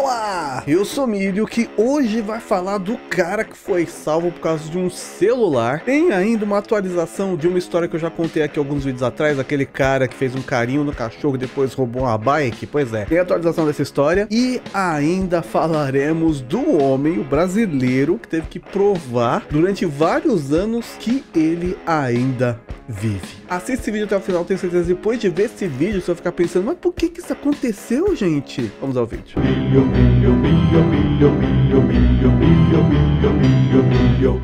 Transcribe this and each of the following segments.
Olá, eu sou Milho que hoje vai falar do cara que foi salvo por causa de um celular. Tem ainda uma atualização de uma história que eu já contei aqui alguns vídeos atrás, aquele cara que fez um carinho no cachorro e depois roubou uma bike, pois é. Tem atualização dessa história e ainda falaremos do homem, o brasileiro, que teve que provar durante vários anos que ele ainda vive. Assista esse vídeo até o final, tenho certeza, depois de ver esse vídeo, você vai ficar pensando, mas por que que isso aconteceu, gente? Vamos ao vídeo. Milho milho, milho, milho, milho, milho, milho, milho, milho, milho, milho.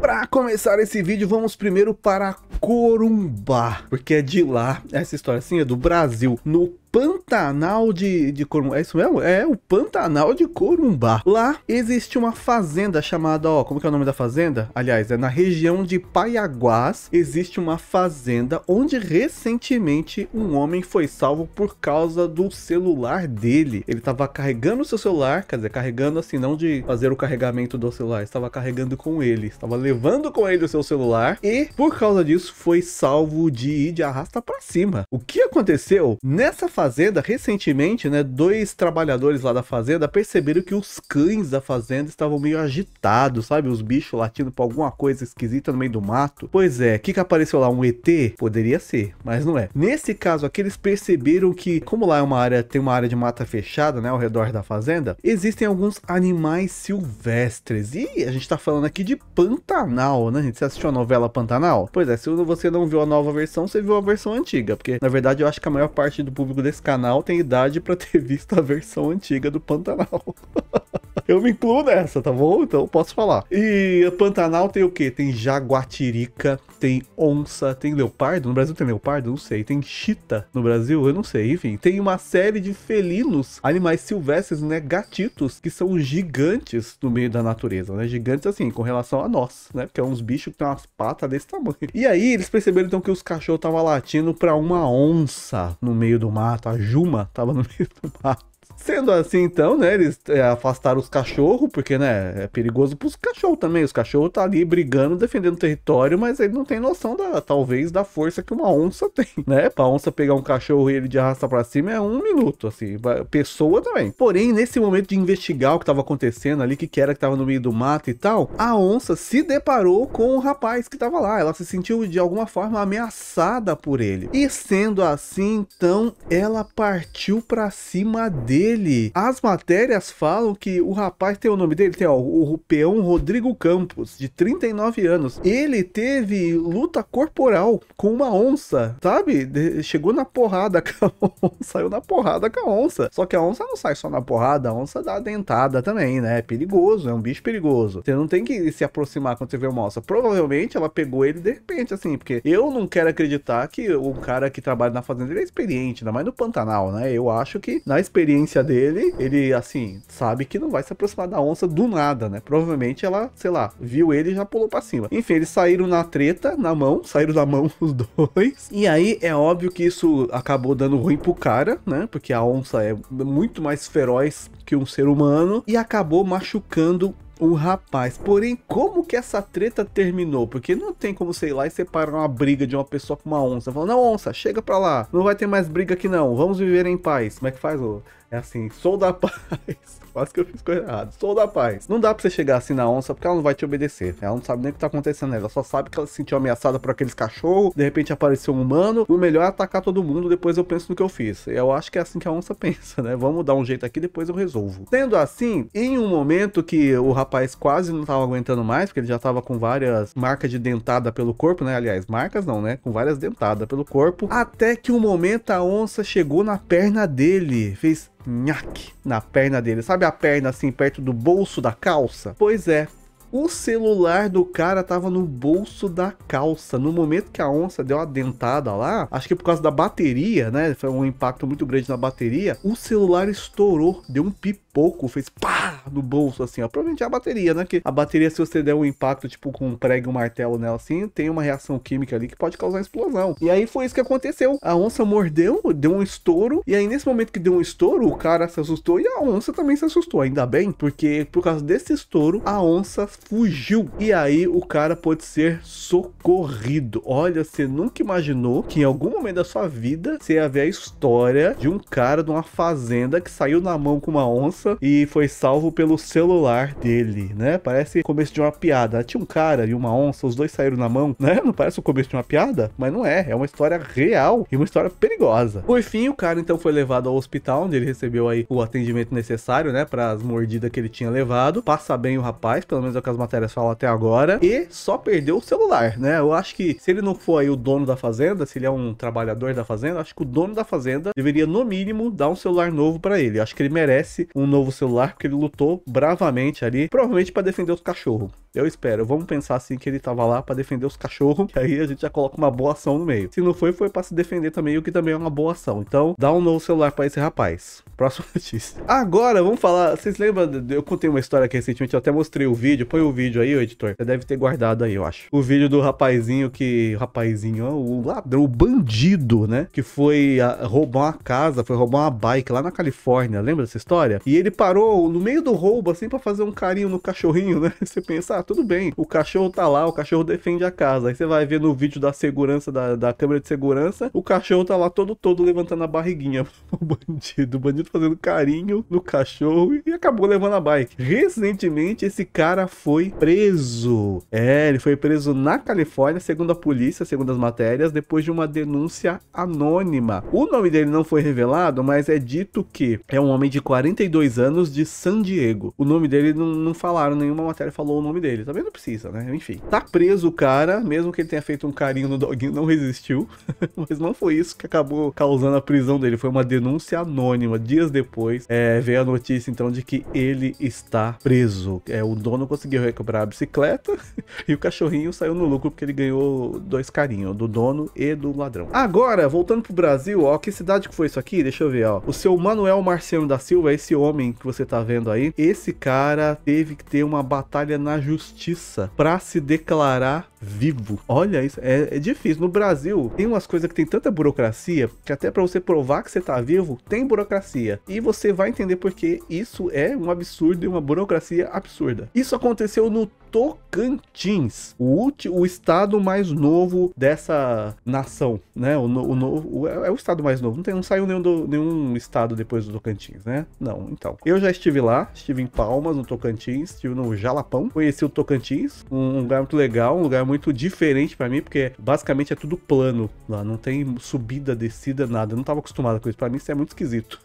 Para começar esse vídeo, vamos primeiro para Corumbá, porque é de lá essa história assim, é do Brasil, no Pantanal de, de Corumbá. É isso mesmo? É, o Pantanal de Corumbá. Lá existe uma fazenda chamada, ó, como que é o nome da fazenda? Aliás, é na região de Paiaguás, existe uma fazenda onde recentemente um homem foi salvo por causa do celular dele. Ele estava carregando o seu celular, quer dizer, carregando assim, não de fazer o carregamento do celular, estava carregando com ele, estava levando com ele o seu celular e por causa disso foi salvo de ir de arrasta para cima. O que aconteceu nessa fazenda fazenda, recentemente, né, dois trabalhadores lá da fazenda perceberam que os cães da fazenda estavam meio agitados, sabe? Os bichos latindo pra alguma coisa esquisita no meio do mato. Pois é, o que, que apareceu lá? Um ET? Poderia ser, mas não é. Nesse caso aqui, eles perceberam que, como lá é uma área, tem uma área de mata fechada, né, ao redor da fazenda, existem alguns animais silvestres. E a gente tá falando aqui de Pantanal, né, gente? Você assistiu a novela Pantanal? Pois é, se você não viu a nova versão, você viu a versão antiga, porque na verdade eu acho que a maior parte do público desse esse canal tem idade para ter visto a versão antiga do Pantanal. Eu me incluo nessa, tá bom? Então posso falar. E Pantanal tem o quê? Tem jaguatirica, tem onça, tem leopardo. No Brasil tem leopardo? Não sei. Tem chita no Brasil? Eu não sei. Enfim, tem uma série de felinos, animais silvestres, né? Gatitos, que são gigantes no meio da natureza, né? Gigantes assim, com relação a nós, né? Porque é uns bichos que tem umas patas desse tamanho. E aí eles perceberam então que os cachorros estavam latindo para uma onça no meio do mato. A Juma tava no meio do mato. Sendo assim, então, né? Eles é, afastaram os cachorros, porque, né? É perigoso pros cachorros também. Os cachorros tá ali brigando, defendendo o território, mas ele não tem noção, da, talvez, da força que uma onça tem, né? Pra onça pegar um cachorro e ele de arrasta pra cima é um minuto, assim. Pessoa também. Porém, nesse momento de investigar o que tava acontecendo ali, o que, que era que tava no meio do mato e tal, a onça se deparou com o rapaz que tava lá. Ela se sentiu, de alguma forma, ameaçada por ele. E sendo assim, então, ela partiu pra cima dele dele, as matérias falam que o rapaz tem o nome dele, tem ó, o peão Rodrigo Campos, de 39 anos. Ele teve luta corporal com uma onça, sabe? De chegou na porrada com a onça, saiu na porrada com a onça. Só que a onça não sai só na porrada, a onça dá dentada também, né? É perigoso, é um bicho perigoso. Você não tem que se aproximar quando você vê uma onça. Provavelmente ela pegou ele de repente, assim, porque eu não quero acreditar que o cara que trabalha na fazenda ele é experiente, ainda mais no Pantanal, né? Eu acho que na experiência inteligência dele, ele, assim, sabe que não vai se aproximar da onça do nada, né? Provavelmente ela, sei lá, viu ele e já pulou pra cima. Enfim, eles saíram na treta, na mão, saíram da mão os dois. E aí é óbvio que isso acabou dando ruim pro cara, né? Porque a onça é muito mais feroz que um ser humano e acabou machucando o rapaz. Porém, como que essa treta terminou? Porque não tem como, sei lá, e separar uma briga de uma pessoa com uma onça. Falando, não, onça, chega pra lá. Não vai ter mais briga aqui não. Vamos viver em paz. Como é que faz, ô? É assim, sou da paz. Quase que eu fiz coisa errada. Sou da paz. Não dá pra você chegar assim na onça porque ela não vai te obedecer. Né? Ela não sabe nem o que tá acontecendo. Ela só sabe que ela se sentiu ameaçada por aqueles cachorros. De repente apareceu um humano. O melhor é atacar todo mundo. Depois eu penso no que eu fiz. Eu acho que é assim que a onça pensa, né? Vamos dar um jeito aqui. Depois eu resolvo. Sendo assim, em um momento que o rapaz quase não tava aguentando mais, porque ele já tava com várias marcas de dentada pelo corpo, né? Aliás, marcas não, né? Com várias dentadas pelo corpo. Até que um momento a onça chegou na perna dele. Fez nhaque, na perna dele. Sabe a perna assim perto do bolso da calça? Pois é. O celular do cara tava no bolso da calça. No momento que a onça deu a dentada lá, acho que por causa da bateria, né? Foi um impacto muito grande na bateria. O celular estourou, deu um pip pouco fez pá no bolso, assim, ó. Provavelmente é a bateria, né? Que a bateria, se você der um impacto, tipo, com um prego e um martelo nela, assim, tem uma reação química ali que pode causar explosão. E aí foi isso que aconteceu. A onça mordeu, deu um estouro, e aí nesse momento que deu um estouro, o cara se assustou e a onça também se assustou. Ainda bem, porque por causa desse estouro, a onça fugiu. E aí o cara pode ser socorrido. Olha, você nunca imaginou que em algum momento da sua vida você ia ver a história de um cara de uma fazenda que saiu na mão com uma onça criança e foi salvo pelo celular dele, né? Parece começo de uma piada. Tinha um cara e uma onça, os dois saíram na mão, né? Não parece o começo de uma piada? Mas não é, é uma história real e uma história perigosa. Por fim, o cara então foi levado ao hospital, onde ele recebeu aí o atendimento necessário, né? Para as mordidas que ele tinha levado. Passa bem o rapaz, pelo menos é o que as matérias falam até agora. E só perdeu o celular, né? Eu acho que se ele não for aí o dono da fazenda, se ele é um trabalhador da fazenda, acho que o dono da fazenda deveria, no mínimo, dar um celular novo para ele. Eu acho que ele merece um novo celular, porque ele lutou bravamente ali, provavelmente para defender os cachorros. Eu espero. Vamos pensar assim que ele tava lá para defender os cachorros. E aí a gente já coloca uma boa ação no meio. Se não foi, foi para se defender também, o que também é uma boa ação. Então, dá um novo celular para esse rapaz. Próxima notícia. Agora, vamos falar. Vocês lembram? Eu contei uma história aqui recentemente eu até mostrei o vídeo. Põe o vídeo aí, editor. Você deve ter guardado aí, eu acho. O vídeo do rapazinho que. Rapazinho, ó, o ladrão, o bandido, né? Que foi a, roubar uma casa, foi roubar uma bike lá na Califórnia. Lembra dessa história? E ele parou no meio do roubo, assim, para fazer um carinho no cachorrinho, né? Você pensa, ah, tudo bem. O cachorro tá lá, o cachorro defende a casa. Aí você vai ver no vídeo da segurança, da, da câmera de segurança, o cachorro tá lá todo todo levantando a barriguinha O bandido. O bandido fazendo carinho no cachorro e acabou levando a bike. Recentemente, esse cara foi preso. É, ele foi preso na Califórnia, segundo a polícia, segundo as matérias, depois de uma denúncia anônima. O nome dele não foi revelado, mas é dito que é um homem de 42 anos de San Diego. O nome dele não, não falaram, nenhuma matéria falou o nome dele ele. Também não precisa, né? Enfim. Tá preso o cara, mesmo que ele tenha feito um carinho no doguinho, não resistiu. Mas não foi isso que acabou causando a prisão dele. Foi uma denúncia anônima. Dias depois, é, veio a notícia, então, de que ele está preso. É, o dono conseguiu recuperar a bicicleta e o cachorrinho saiu no lucro porque ele ganhou dois carinhos, do dono e do ladrão. Agora, voltando pro Brasil, ó, que cidade que foi isso aqui? Deixa eu ver, ó. O seu Manuel Marciano da Silva, esse homem que você tá vendo aí, esse cara teve que ter uma batalha na justiça justiça para se declarar vivo. Olha isso, é, é, difícil. No Brasil, tem umas coisas que tem tanta burocracia que até para você provar que você tá vivo, tem burocracia. E você vai entender porque isso é um absurdo e uma burocracia absurda. Isso aconteceu no Tocantins, o, o estado mais novo dessa nação, né? O, o, é, é o estado mais novo, não, tem, não saiu nenhum, do, nenhum estado depois do Tocantins, né? Não, então. Eu já estive lá, estive em Palmas, no Tocantins, estive no Jalapão, conheci o Tocantins, um, um lugar muito legal, um lugar muito diferente para mim, porque basicamente é tudo plano lá, não tem subida, descida, nada. Eu não tava acostumado com isso, pra mim isso é muito esquisito.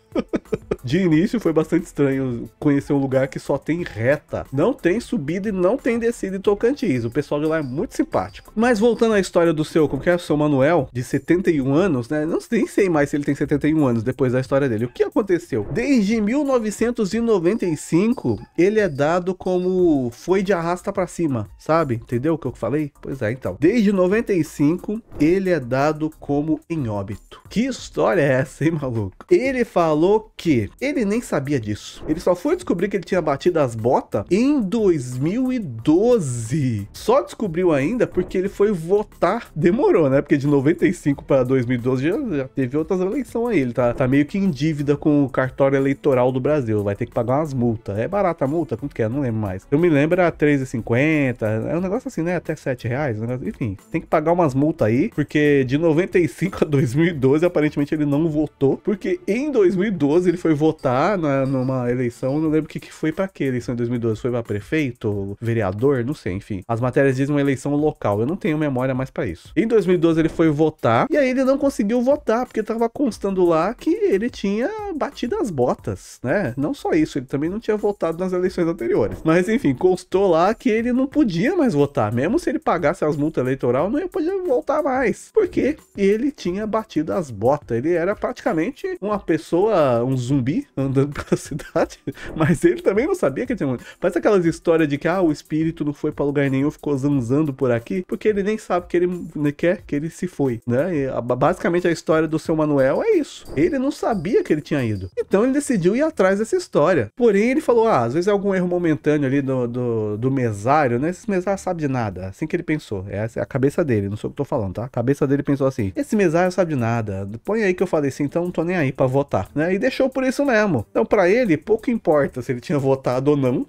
De início foi bastante estranho conhecer um lugar que só tem reta, não tem subida e não tem descida em Tocantins. O pessoal de lá é muito simpático. Mas voltando à história do seu, como que é o seu Manuel, de 71 anos, né? Não nem sei mais se ele tem 71 anos depois da história dele. O que aconteceu? Desde 1995, ele é dado como foi de arrasta para cima, sabe? Entendeu o que eu falei? Pois é, então. Desde 95, ele é dado como em óbito. Que história é essa, hein, maluco? Ele falou falou que ele nem sabia disso. Ele só foi descobrir que ele tinha batido as botas em 2012. Só descobriu ainda porque ele foi votar. Demorou, né? Porque de 95 para 2012 já, já teve outras eleições aí. Ele tá, tá meio que em dívida com o cartório eleitoral do Brasil. Vai ter que pagar umas multas. É barata a multa? Quanto que é? Não lembro mais. Eu me lembro a 3,50. É um negócio assim, né? Até 7 reais. Um né? negócio... Enfim, tem que pagar umas multas aí. Porque de 95 a 2012, aparentemente ele não votou. Porque em 2012 2012 ele foi votar na, numa eleição, não lembro o que, que foi para que eleição em 2012. Foi para prefeito, vereador, não sei, enfim. As matérias dizem uma eleição local. Eu não tenho memória mais para isso. Em 2012 ele foi votar e aí ele não conseguiu votar porque tava constando lá que ele tinha batido as botas, né? Não só isso, ele também não tinha votado nas eleições anteriores. Mas enfim, constou lá que ele não podia mais votar, mesmo se ele pagasse as multas eleitoral, não ia poder voltar mais, porque ele tinha batido as botas. Ele era praticamente uma pessoa um zumbi andando pela cidade, mas ele também não sabia que tinha um. Parece aquelas histórias de que ah, o espírito não foi para lugar nenhum, ficou zanzando por aqui, porque ele nem sabe que ele quer que ele se foi, né? E, a, basicamente a história do seu Manuel é isso. Ele não sabia que ele tinha ido. Então ele decidiu ir atrás dessa história. Porém, ele falou: ah, às vezes é algum erro momentâneo ali do, do, do mesário, né? Esse mesário sabe de nada. Assim que ele pensou. Essa é a cabeça dele, não sei o que tô falando, tá? A cabeça dele pensou assim: esse mesário sabe de nada. Põe aí que eu falei assim, então não tô nem aí para votar, né? E deixou por isso mesmo. Então, para ele, pouco importa se ele tinha votado ou não.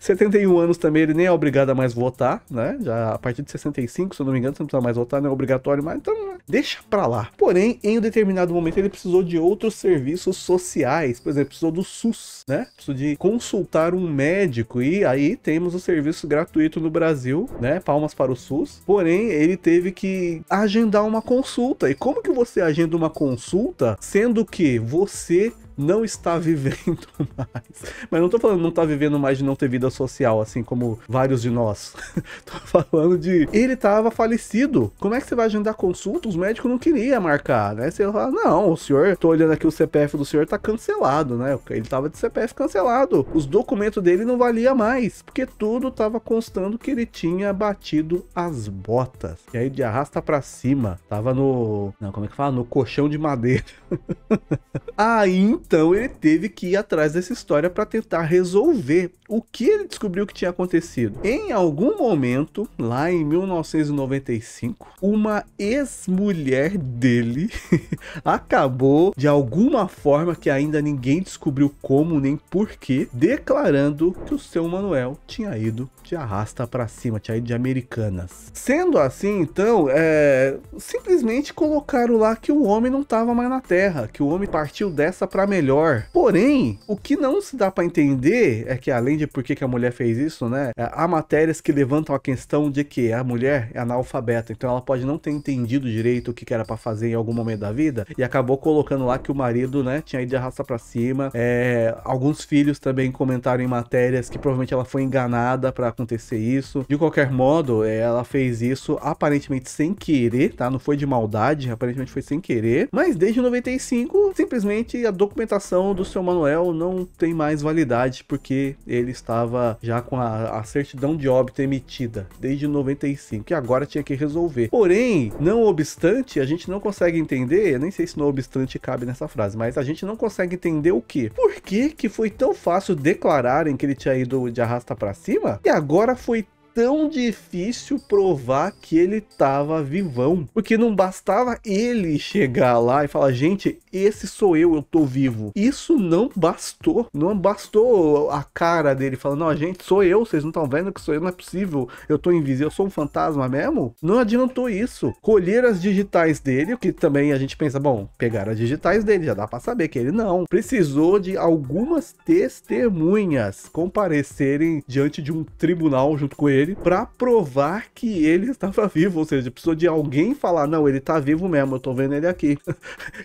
71 anos também ele nem é obrigado a mais votar, né? Já a partir de 65, se eu não me engano, você não precisa mais votar, não é obrigatório, mas então né? deixa pra lá. Porém, em um determinado momento ele precisou de outros serviços sociais, por exemplo, precisou do SUS, né? Precisou de consultar um médico e aí temos o serviço gratuito no Brasil, né? Palmas para o SUS. Porém, ele teve que agendar uma consulta. E como que você agenda uma consulta sendo que você você não está vivendo mais. Mas não tô falando não tá vivendo mais de não ter vida social, assim como vários de nós. tô falando de ele tava falecido. Como é que você vai agendar consulta? Os médicos não queriam marcar, né? Você fala, não, o senhor, tô olhando aqui o CPF do senhor tá cancelado, né? Ele tava de CPF cancelado. Os documentos dele não valia mais, porque tudo tava constando que ele tinha batido as botas. E aí de arrasta para cima, tava no, não, como é que fala? No colchão de madeira. aí então ele teve que ir atrás dessa história para tentar resolver o que ele descobriu que tinha acontecido. Em algum momento, lá em 1995, uma ex-mulher dele acabou de alguma forma que ainda ninguém descobriu como nem porquê, declarando que o seu Manuel tinha ido de arrasta para cima, tinha ido de Americanas. Sendo assim, então, é... simplesmente colocaram lá que o homem não estava mais na Terra, que o homem partiu dessa para melhor. Porém, o que não se dá para entender é que além de por que, que a mulher fez isso, né? É, há matérias que levantam a questão de que a mulher é analfabeta, então ela pode não ter entendido direito o que, era para fazer em algum momento da vida e acabou colocando lá que o marido, né, tinha ido de arrasta para cima. É, alguns filhos também comentaram em matérias que provavelmente ela foi enganada para acontecer isso. De qualquer modo, é, ela fez isso aparentemente sem querer, tá? Não foi de maldade, aparentemente foi sem querer. Mas desde 95, simplesmente a documentação documentação do seu Manuel não tem mais validade porque ele estava já com a, a certidão de óbito emitida desde 95 e agora tinha que resolver. Porém, não obstante, a gente não consegue entender, nem sei se não obstante cabe nessa frase, mas a gente não consegue entender o que. Por que que foi tão fácil declararem que ele tinha ido de arrasta para cima e agora foi tão difícil provar que ele tava vivão. Porque não bastava ele chegar lá e falar, gente, esse sou eu, eu tô vivo. Isso não bastou. Não bastou a cara dele falando, ó, gente, sou eu, vocês não estão vendo que sou eu, não é possível. Eu tô invisível, eu sou um fantasma mesmo? Não adiantou isso. Colher as digitais dele, o que também a gente pensa, bom, pegaram as digitais dele, já dá para saber que ele não. Precisou de algumas testemunhas comparecerem diante de um tribunal junto com ele dele para provar que ele estava vivo. Ou seja, precisou de alguém falar: não, ele tá vivo mesmo, eu tô vendo ele aqui.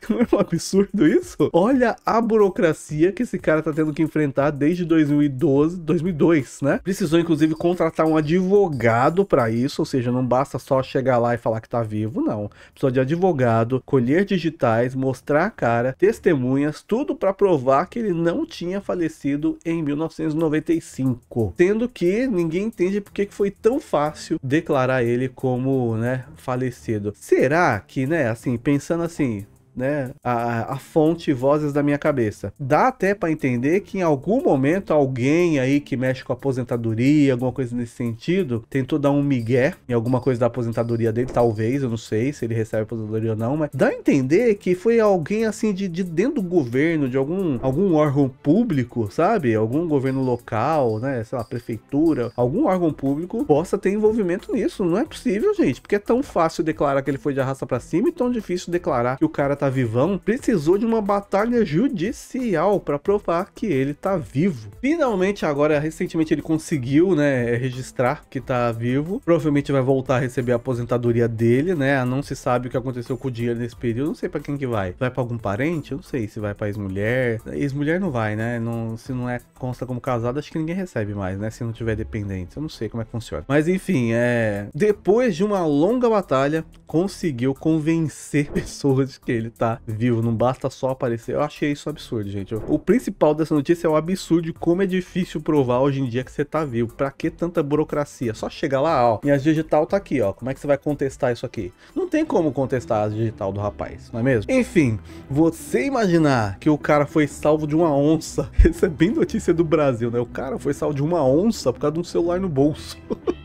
Não é um absurdo isso? Olha a burocracia que esse cara tá tendo que enfrentar desde 2012, 2002, né? Precisou inclusive contratar um advogado para isso, ou seja, não basta só chegar lá e falar que tá vivo, não. Precisou de advogado, colher digitais, mostrar a cara, testemunhas, tudo para provar que ele não tinha falecido em 1995. Sendo que ninguém entende por que que foi tão fácil declarar ele como, né, falecido. Será que, né, assim, pensando assim, né, a, a fonte vozes da minha cabeça. Dá até para entender que em algum momento alguém aí que mexe com aposentadoria, alguma coisa nesse sentido, tentou dar um migué em alguma coisa da aposentadoria dele, talvez, eu não sei se ele recebe aposentadoria ou não, mas dá a entender que foi alguém assim de, de dentro do governo, de algum, algum órgão público, sabe? Algum governo local, né, sei lá, prefeitura, algum órgão público possa ter envolvimento nisso. Não é possível, gente, porque é tão fácil declarar que ele foi de arrasta para cima e tão difícil declarar que o cara tá tá vivão, precisou de uma batalha judicial para provar que ele tá vivo. Finalmente, agora, recentemente ele conseguiu, né, registrar que tá vivo. Provavelmente vai voltar a receber a aposentadoria dele, né? Não se sabe o que aconteceu com o dinheiro nesse período, não sei para quem que vai. Vai para algum parente? Eu não sei se vai para ex-mulher. Ex-mulher não vai, né? Não, se não é consta como casado, acho que ninguém recebe mais, né? Se não tiver dependente. Eu não sei como é que funciona. Mas enfim, é, depois de uma longa batalha, conseguiu convencer pessoas que ele tá vivo, não basta só aparecer. Eu achei isso absurdo, gente. O principal dessa notícia é o absurdo de como é difícil provar hoje em dia que você tá vivo. Pra que tanta burocracia? Só chegar lá, ó, minhas digital tá aqui, ó. Como é que você vai contestar isso aqui? Não tem como contestar a digital do rapaz, não é mesmo? Enfim, você imaginar que o cara foi salvo de uma onça. Isso é bem notícia do Brasil, né? O cara foi salvo de uma onça por causa de um celular no bolso.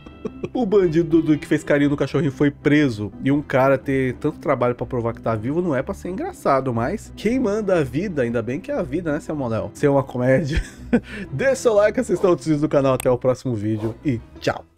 O bandido do, do, que fez carinho no cachorrinho foi preso. E um cara ter tanto trabalho para provar que tá vivo não é para ser engraçado, mas quem manda a vida, ainda bem que é a vida, né, seu Monel? Ser uma comédia. Deixa o like, assistam outros vídeos do canal. Até o próximo vídeo e tchau.